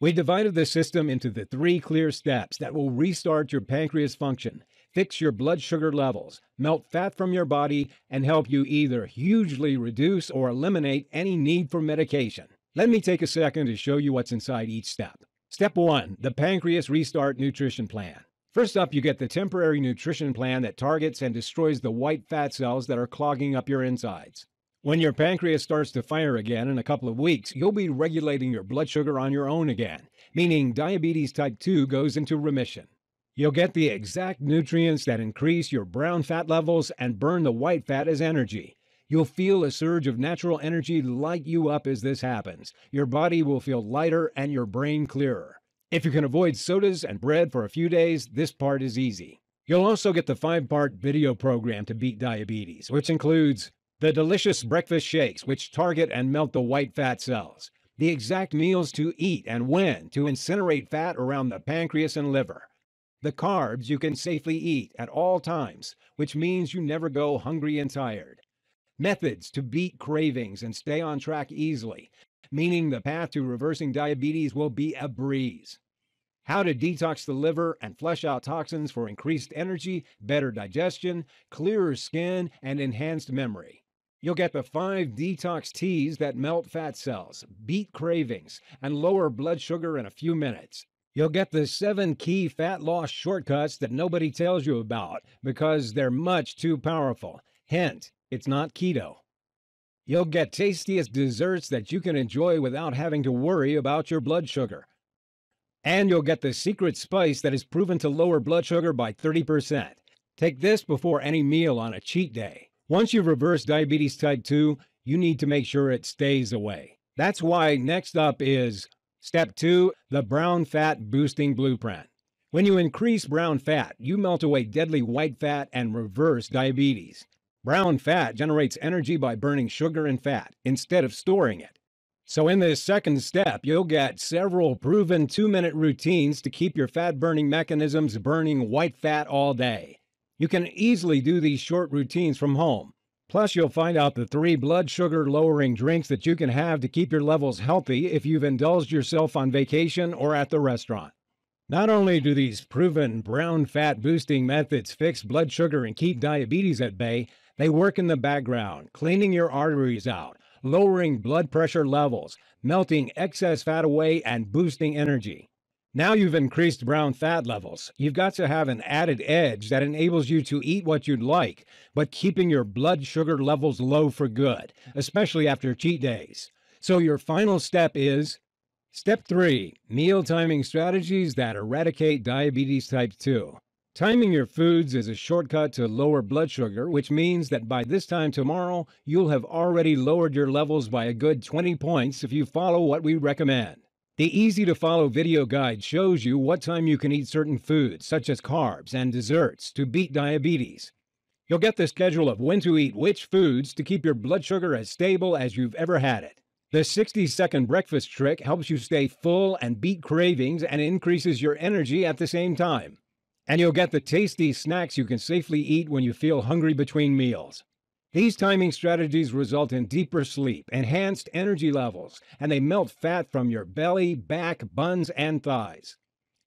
We divided the system into the three clear steps that will restart your pancreas function, fix your blood sugar levels, melt fat from your body, and help you either hugely reduce or eliminate any need for medication. Let me take a second to show you what's inside each step. Step 1. The Pancreas Restart Nutrition Plan. First up, you get the temporary nutrition plan that targets and destroys the white fat cells that are clogging up your insides. When your pancreas starts to fire again in a couple of weeks, you'll be regulating your blood sugar on your own again, meaning diabetes type 2 goes into remission. You'll get the exact nutrients that increase your brown fat levels and burn the white fat as energy. You'll feel a surge of natural energy light you up as this happens. Your body will feel lighter and your brain clearer. If you can avoid sodas and bread for a few days, this part is easy. You'll also get the five part video program to beat diabetes, which includes the delicious breakfast shakes, which target and melt the white fat cells. The exact meals to eat and when to incinerate fat around the pancreas and liver. The carbs you can safely eat at all times, which means you never go hungry and tired. Methods to beat cravings and stay on track easily, meaning the path to reversing diabetes will be a breeze. How to detox the liver and flush out toxins for increased energy, better digestion, clearer skin, and enhanced memory. You'll get the five detox teas that melt fat cells, beat cravings, and lower blood sugar in a few minutes. You'll get the seven key fat loss shortcuts that nobody tells you about because they're much too powerful. Hint, it's not keto. You'll get tastiest desserts that you can enjoy without having to worry about your blood sugar. And you'll get the secret spice that is proven to lower blood sugar by 30%. Take this before any meal on a cheat day. Once you have reversed diabetes type 2, you need to make sure it stays away. That's why next up is step two the brown fat boosting blueprint. When you increase brown fat, you melt away deadly white fat and reverse diabetes. Brown fat generates energy by burning sugar and fat instead of storing it. So, in this second step, you'll get several proven two minute routines to keep your fat burning mechanisms burning white fat all day. You can easily do these short routines from home. Plus, you'll find out the three blood sugar lowering drinks that you can have to keep your levels healthy if you've indulged yourself on vacation or at the restaurant. Not only do these proven brown fat boosting methods fix blood sugar and keep diabetes at bay, they work in the background, cleaning your arteries out, lowering blood pressure levels, melting excess fat away, and boosting energy. Now you've increased brown fat levels. You've got to have an added edge that enables you to eat what you'd like, but keeping your blood sugar levels low for good, especially after cheat days. So your final step is step three meal timing strategies that eradicate diabetes type 2. Timing your foods is a shortcut to lower blood sugar, which means that by this time tomorrow, you'll have already lowered your levels by a good 20 points if you follow what we recommend. The easy to follow video guide shows you what time you can eat certain foods, such as carbs and desserts, to beat diabetes. You'll get the schedule of when to eat which foods to keep your blood sugar as stable as you've ever had it. The 60 second breakfast trick helps you stay full and beat cravings and increases your energy at the same time. And you'll get the tasty snacks you can safely eat when you feel hungry between meals. These timing strategies result in deeper sleep, enhanced energy levels, and they melt fat from your belly, back, buns, and thighs.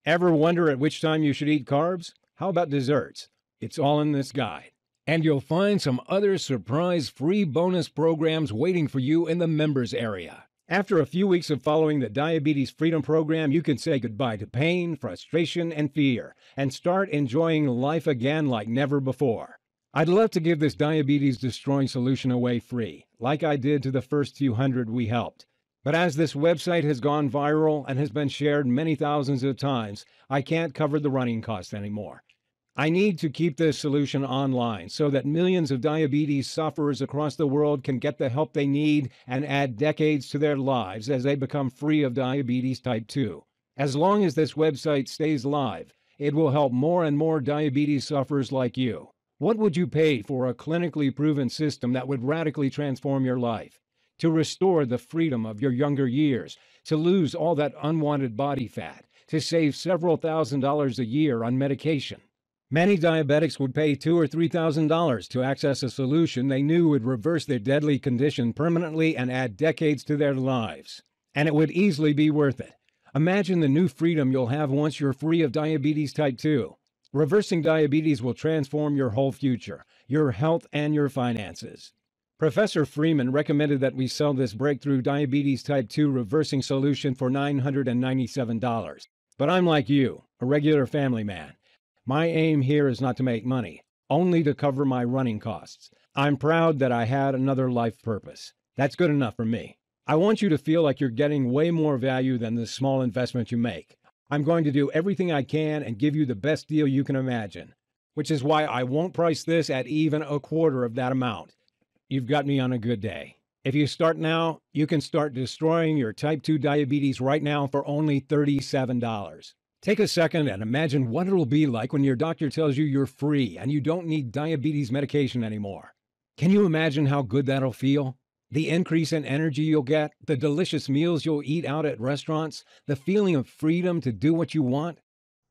Ever wonder at which time you should eat carbs? How about desserts? It's all in this guide. And you'll find some other surprise free bonus programs waiting for you in the members area. After a few weeks of following the Diabetes Freedom Program, you can say goodbye to pain, frustration, and fear, and start enjoying life again like never before. I'd love to give this diabetes destroying solution away free, like I did to the first few hundred we helped. But as this website has gone viral and has been shared many thousands of times, I can't cover the running costs anymore. I need to keep this solution online so that millions of diabetes sufferers across the world can get the help they need and add decades to their lives as they become free of diabetes type 2. As long as this website stays live, it will help more and more diabetes sufferers like you. What would you pay for a clinically proven system that would radically transform your life? To restore the freedom of your younger years, to lose all that unwanted body fat, to save several thousand dollars a year on medication. Many diabetics would pay two or three thousand dollars to access a solution they knew would reverse their deadly condition permanently and add decades to their lives. And it would easily be worth it. Imagine the new freedom you'll have once you're free of diabetes type 2. Reversing diabetes will transform your whole future, your health, and your finances. Professor Freeman recommended that we sell this breakthrough diabetes type 2 reversing solution for $997. But I'm like you, a regular family man. My aim here is not to make money, only to cover my running costs. I'm proud that I had another life purpose. That's good enough for me. I want you to feel like you're getting way more value than the small investment you make. I'm going to do everything I can and give you the best deal you can imagine, which is why I won't price this at even a quarter of that amount. You've got me on a good day. If you start now, you can start destroying your type 2 diabetes right now for only $37. Take a second and imagine what it'll be like when your doctor tells you you're free and you don't need diabetes medication anymore. Can you imagine how good that'll feel? the increase in energy you'll get, the delicious meals you'll eat out at restaurants, the feeling of freedom to do what you want,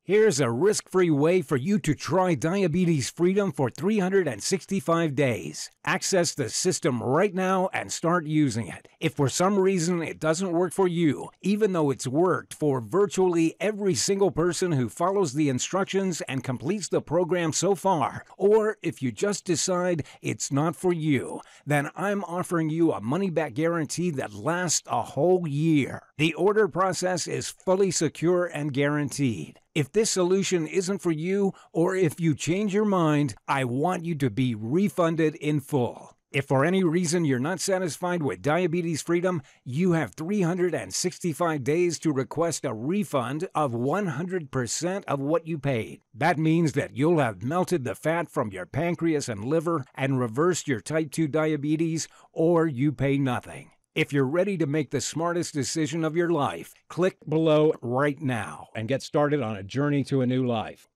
Here's a risk free way for you to try diabetes freedom for 365 days. Access the system right now and start using it. If for some reason it doesn't work for you, even though it's worked for virtually every single person who follows the instructions and completes the program so far, or if you just decide it's not for you, then I'm offering you a money back guarantee that lasts a whole year. The order process is fully secure and guaranteed. If this solution isn't for you, or if you change your mind, I want you to be refunded in full. If for any reason you're not satisfied with diabetes freedom, you have 365 days to request a refund of 100% of what you paid. That means that you'll have melted the fat from your pancreas and liver and reversed your type 2 diabetes, or you pay nothing. If you're ready to make the smartest decision of your life, click below right now and get started on a journey to a new life.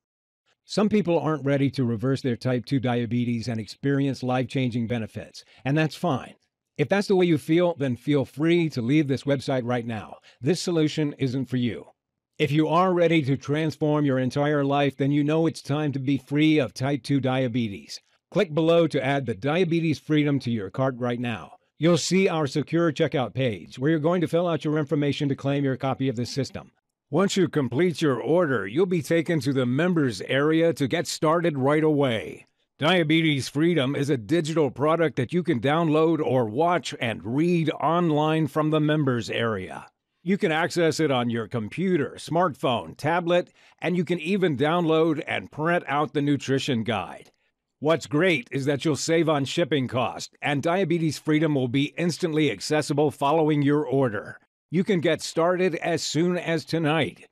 Some people aren't ready to reverse their type 2 diabetes and experience life changing benefits, and that's fine. If that's the way you feel, then feel free to leave this website right now. This solution isn't for you. If you are ready to transform your entire life, then you know it's time to be free of type 2 diabetes. Click below to add the diabetes freedom to your cart right now you'll see our secure checkout page where you're going to fill out your information to claim your copy of the system. Once you complete your order, you'll be taken to the members area to get started right away. Diabetes Freedom is a digital product that you can download or watch and read online from the members area. You can access it on your computer, smartphone, tablet, and you can even download and print out the nutrition guide. What's great is that you'll save on shipping costs, and Diabetes Freedom will be instantly accessible following your order. You can get started as soon as tonight.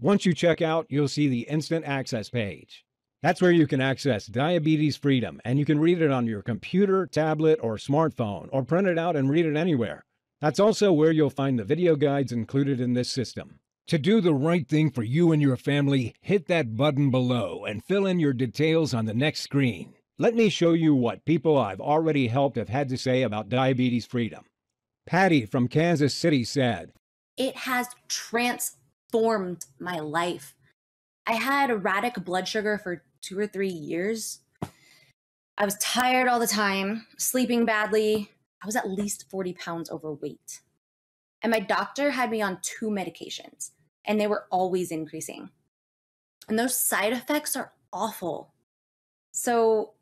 Once you check out, you'll see the instant access page. That's where you can access Diabetes Freedom, and you can read it on your computer, tablet, or smartphone, or print it out and read it anywhere. That's also where you'll find the video guides included in this system. To do the right thing for you and your family, hit that button below and fill in your details on the next screen. Let me show you what people I've already helped have had to say about diabetes freedom. Patty from Kansas City said, It has transformed my life. I had erratic blood sugar for two or three years. I was tired all the time, sleeping badly. I was at least 40 pounds overweight. And my doctor had me on two medications and they were always increasing. And those side effects are awful. So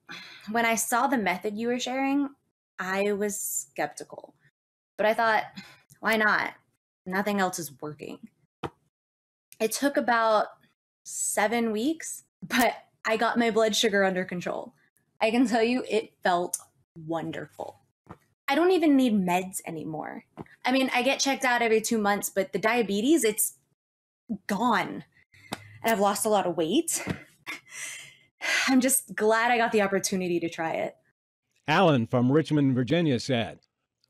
when I saw the method you were sharing, I was skeptical. But I thought, why not? Nothing else is working. It took about seven weeks, but I got my blood sugar under control. I can tell you it felt wonderful. I don't even need meds anymore. I mean, I get checked out every two months, but the diabetes, it's gone and I've lost a lot of weight. I'm just glad I got the opportunity to try it. Alan from Richmond, Virginia said,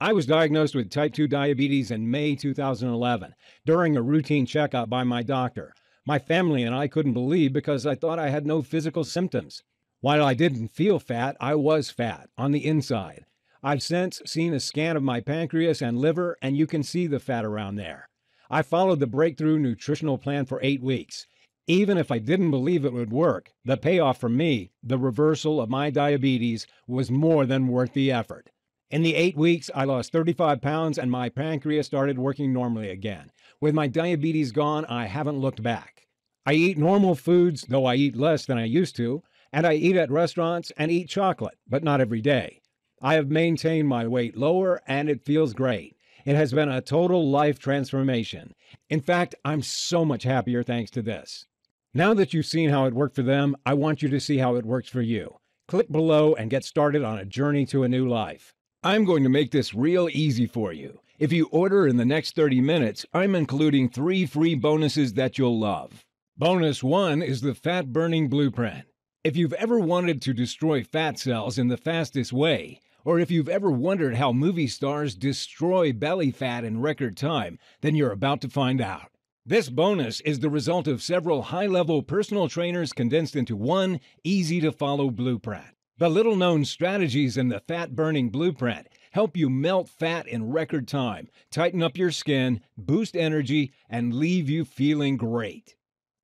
I was diagnosed with type 2 diabetes in May 2011 during a routine checkup by my doctor. My family and I couldn't believe because I thought I had no physical symptoms. While I didn't feel fat, I was fat on the inside. I've since seen a scan of my pancreas and liver, and you can see the fat around there. I followed the breakthrough nutritional plan for eight weeks. Even if I didn't believe it would work, the payoff for me, the reversal of my diabetes, was more than worth the effort. In the eight weeks, I lost 35 pounds and my pancreas started working normally again. With my diabetes gone, I haven't looked back. I eat normal foods, though I eat less than I used to, and I eat at restaurants and eat chocolate, but not every day. I have maintained my weight lower and it feels great. It has been a total life transformation. In fact, I'm so much happier thanks to this. Now that you've seen how it worked for them, I want you to see how it works for you. Click below and get started on a journey to a new life. I'm going to make this real easy for you. If you order in the next 30 minutes, I'm including three free bonuses that you'll love. Bonus one is the fat burning blueprint. If you've ever wanted to destroy fat cells in the fastest way, or if you've ever wondered how movie stars destroy belly fat in record time, then you're about to find out. This bonus is the result of several high level personal trainers condensed into one easy to follow blueprint. The little known strategies in the fat burning blueprint help you melt fat in record time, tighten up your skin, boost energy, and leave you feeling great.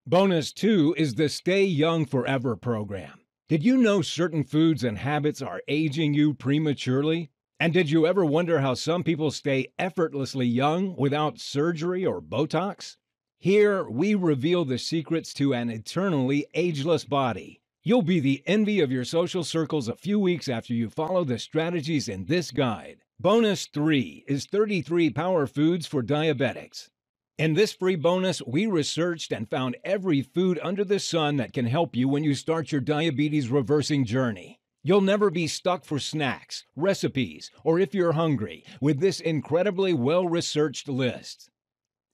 Bonus 2 is the Stay Young Forever program. Did you know certain foods and habits are aging you prematurely? And did you ever wonder how some people stay effortlessly young without surgery or Botox? Here, we reveal the secrets to an eternally ageless body. You'll be the envy of your social circles a few weeks after you follow the strategies in this guide. Bonus 3 is 33 power foods for diabetics. In this free bonus, we researched and found every food under the sun that can help you when you start your diabetes reversing journey. You'll never be stuck for snacks, recipes, or if you're hungry with this incredibly well researched list.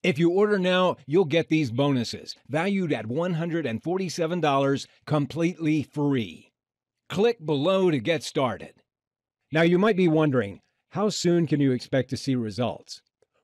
If you order now, you'll get these bonuses, valued at $147, completely free. Click below to get started. Now, you might be wondering how soon can you expect to see results?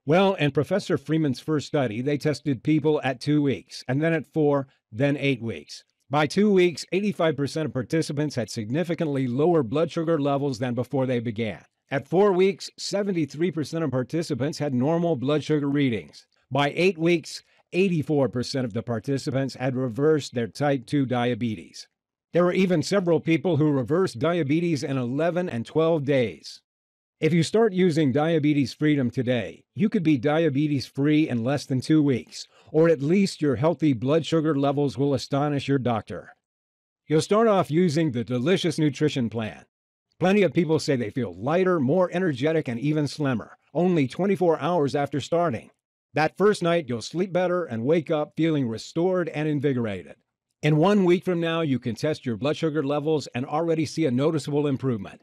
Well, in Professor Freeman's first study, they tested people at two weeks, and then at four, then eight weeks. By two weeks, 85% of participants had significantly lower blood sugar levels than before they began. At four weeks, 73% of participants had normal blood sugar readings. By eight weeks, 84% of the participants had reversed their type 2 diabetes. There were even several people who reversed diabetes in 11 and 12 days. If you start using Diabetes Freedom today, you could be diabetes free in less than two weeks, or at least your healthy blood sugar levels will astonish your doctor. You'll start off using the Delicious Nutrition Plan. Plenty of people say they feel lighter, more energetic, and even slimmer, only 24 hours after starting. That first night, you'll sleep better and wake up feeling restored and invigorated. In one week from now, you can test your blood sugar levels and already see a noticeable improvement.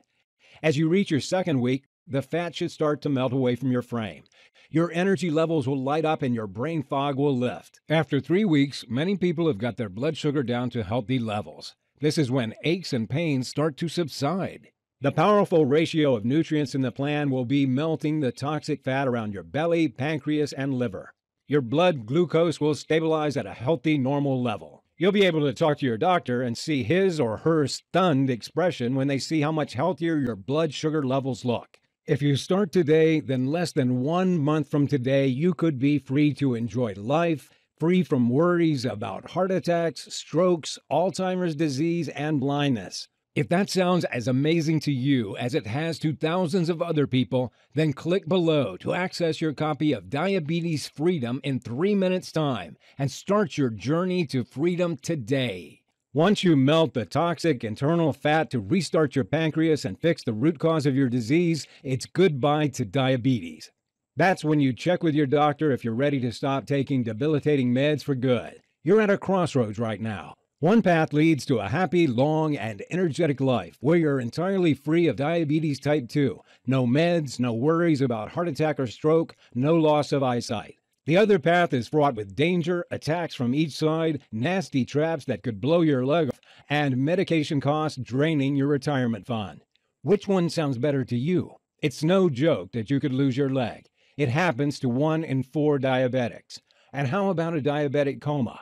As you reach your second week, the fat should start to melt away from your frame. Your energy levels will light up and your brain fog will lift. After three weeks, many people have got their blood sugar down to healthy levels. This is when aches and pains start to subside. The powerful ratio of nutrients in the plan will be melting the toxic fat around your belly, pancreas, and liver. Your blood glucose will stabilize at a healthy normal level. You'll be able to talk to your doctor and see his or her stunned expression when they see how much healthier your blood sugar levels look. If you start today, then less than one month from today, you could be free to enjoy life, free from worries about heart attacks, strokes, Alzheimer's disease, and blindness. If that sounds as amazing to you as it has to thousands of other people, then click below to access your copy of Diabetes Freedom in three minutes' time and start your journey to freedom today. Once you melt the toxic internal fat to restart your pancreas and fix the root cause of your disease, it's goodbye to diabetes. That's when you check with your doctor if you're ready to stop taking debilitating meds for good. You're at a crossroads right now. One path leads to a happy, long, and energetic life where you're entirely free of diabetes type 2, no meds, no worries about heart attack or stroke, no loss of eyesight. The other path is fraught with danger, attacks from each side, nasty traps that could blow your leg off, and medication costs draining your retirement fund. Which one sounds better to you? It's no joke that you could lose your leg. It happens to one in four diabetics. And how about a diabetic coma?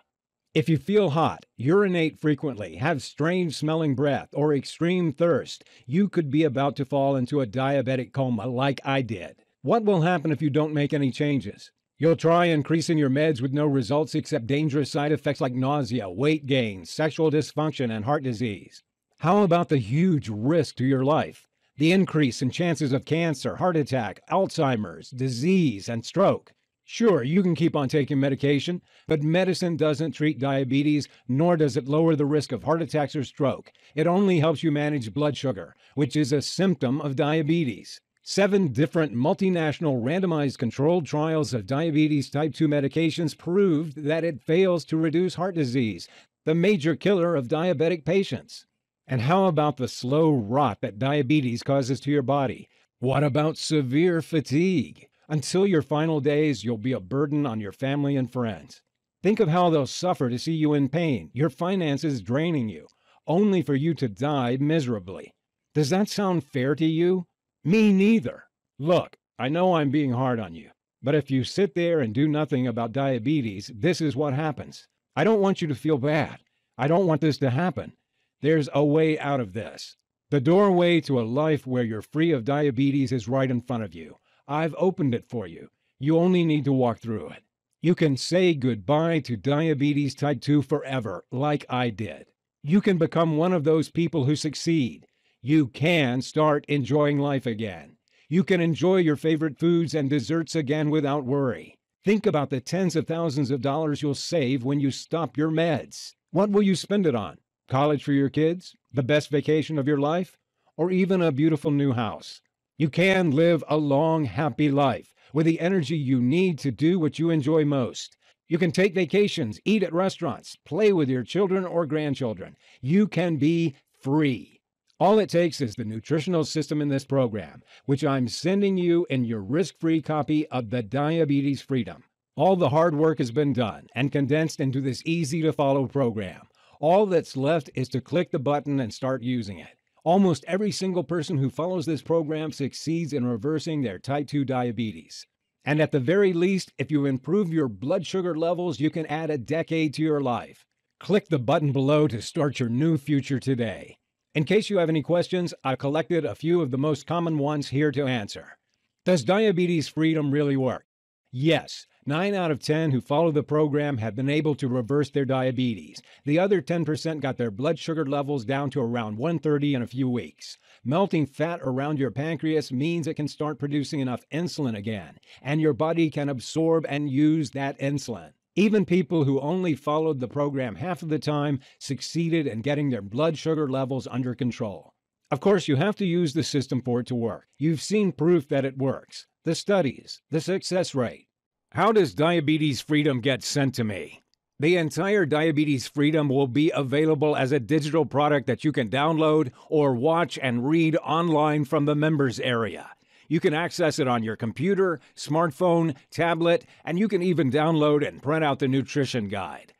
If you feel hot, urinate frequently, have strange smelling breath, or extreme thirst, you could be about to fall into a diabetic coma like I did. What will happen if you don't make any changes? You'll try increasing your meds with no results except dangerous side effects like nausea, weight gain, sexual dysfunction, and heart disease. How about the huge risk to your life? The increase in chances of cancer, heart attack, Alzheimer's, disease, and stroke. Sure, you can keep on taking medication, but medicine doesn't treat diabetes, nor does it lower the risk of heart attacks or stroke. It only helps you manage blood sugar, which is a symptom of diabetes. Seven different multinational randomized controlled trials of diabetes type 2 medications proved that it fails to reduce heart disease, the major killer of diabetic patients. And how about the slow rot that diabetes causes to your body? What about severe fatigue? Until your final days, you'll be a burden on your family and friends. Think of how they'll suffer to see you in pain, your finances draining you, only for you to die miserably. Does that sound fair to you? Me neither. Look, I know I'm being hard on you, but if you sit there and do nothing about diabetes, this is what happens. I don't want you to feel bad. I don't want this to happen. There's a way out of this. The doorway to a life where you're free of diabetes is right in front of you. I've opened it for you. You only need to walk through it. You can say goodbye to diabetes type 2 forever, like I did. You can become one of those people who succeed. You can start enjoying life again. You can enjoy your favorite foods and desserts again without worry. Think about the tens of thousands of dollars you'll save when you stop your meds. What will you spend it on? College for your kids? The best vacation of your life? Or even a beautiful new house? You can live a long, happy life with the energy you need to do what you enjoy most. You can take vacations, eat at restaurants, play with your children or grandchildren. You can be free. All it takes is the nutritional system in this program, which I'm sending you in your risk free copy of the Diabetes Freedom. All the hard work has been done and condensed into this easy to follow program. All that's left is to click the button and start using it. Almost every single person who follows this program succeeds in reversing their type 2 diabetes. And at the very least, if you improve your blood sugar levels, you can add a decade to your life. Click the button below to start your new future today. In case you have any questions, I've collected a few of the most common ones here to answer. Does diabetes freedom really work? Yes, Nine out of 10 who follow the program have been able to reverse their diabetes. The other 10% got their blood sugar levels down to around 130 in a few weeks. Melting fat around your pancreas means it can start producing enough insulin again, and your body can absorb and use that insulin. Even people who only followed the program half of the time succeeded in getting their blood sugar levels under control. Of course, you have to use the system for it to work. You've seen proof that it works the studies, the success rate, how does Diabetes Freedom get sent to me? The entire Diabetes Freedom will be available as a digital product that you can download or watch and read online from the members area. You can access it on your computer, smartphone, tablet, and you can even download and print out the nutrition guide.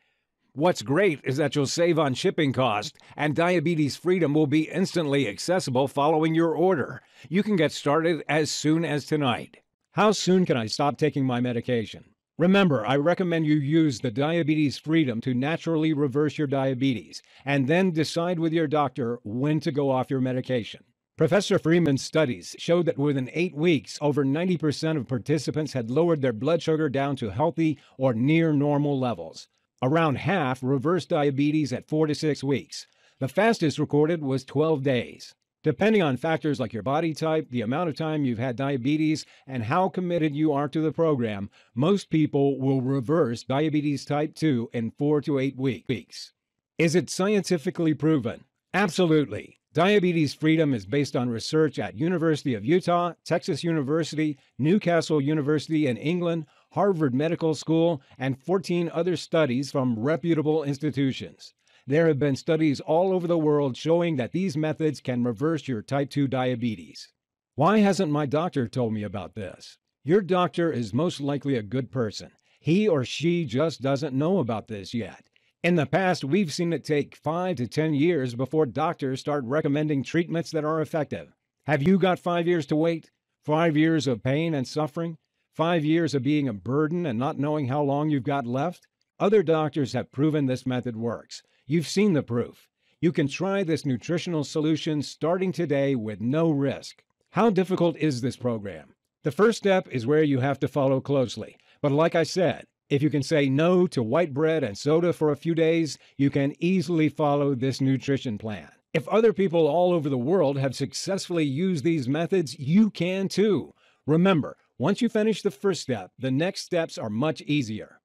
What's great is that you'll save on shipping cost, and Diabetes Freedom will be instantly accessible following your order. You can get started as soon as tonight. How soon can I stop taking my medication? Remember, I recommend you use the diabetes freedom to naturally reverse your diabetes and then decide with your doctor when to go off your medication. Professor Freeman's studies showed that within eight weeks, over 90% of participants had lowered their blood sugar down to healthy or near normal levels. Around half reversed diabetes at four to six weeks. The fastest recorded was 12 days. Depending on factors like your body type, the amount of time you've had diabetes, and how committed you are to the program, most people will reverse diabetes type 2 in 4 to 8 weeks. Is it scientifically proven? Absolutely. Diabetes freedom is based on research at University of Utah, Texas University, Newcastle University in England, Harvard Medical School, and 14 other studies from reputable institutions. There have been studies all over the world showing that these methods can reverse your type 2 diabetes. Why hasn't my doctor told me about this? Your doctor is most likely a good person. He or she just doesn't know about this yet. In the past, we've seen it take 5 to 10 years before doctors start recommending treatments that are effective. Have you got 5 years to wait? 5 years of pain and suffering? 5 years of being a burden and not knowing how long you've got left? Other doctors have proven this method works. You've seen the proof. You can try this nutritional solution starting today with no risk. How difficult is this program? The first step is where you have to follow closely. But like I said, if you can say no to white bread and soda for a few days, you can easily follow this nutrition plan. If other people all over the world have successfully used these methods, you can too. Remember, once you finish the first step, the next steps are much easier.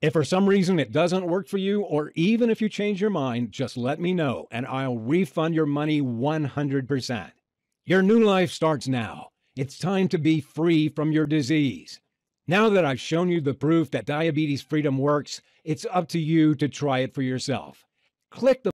If for some reason it doesn't work for you, or even if you change your mind, just let me know and I'll refund your money 100%. Your new life starts now. It's time to be free from your disease. Now that I've shown you the proof that diabetes freedom works, it's up to you to try it for yourself. Click the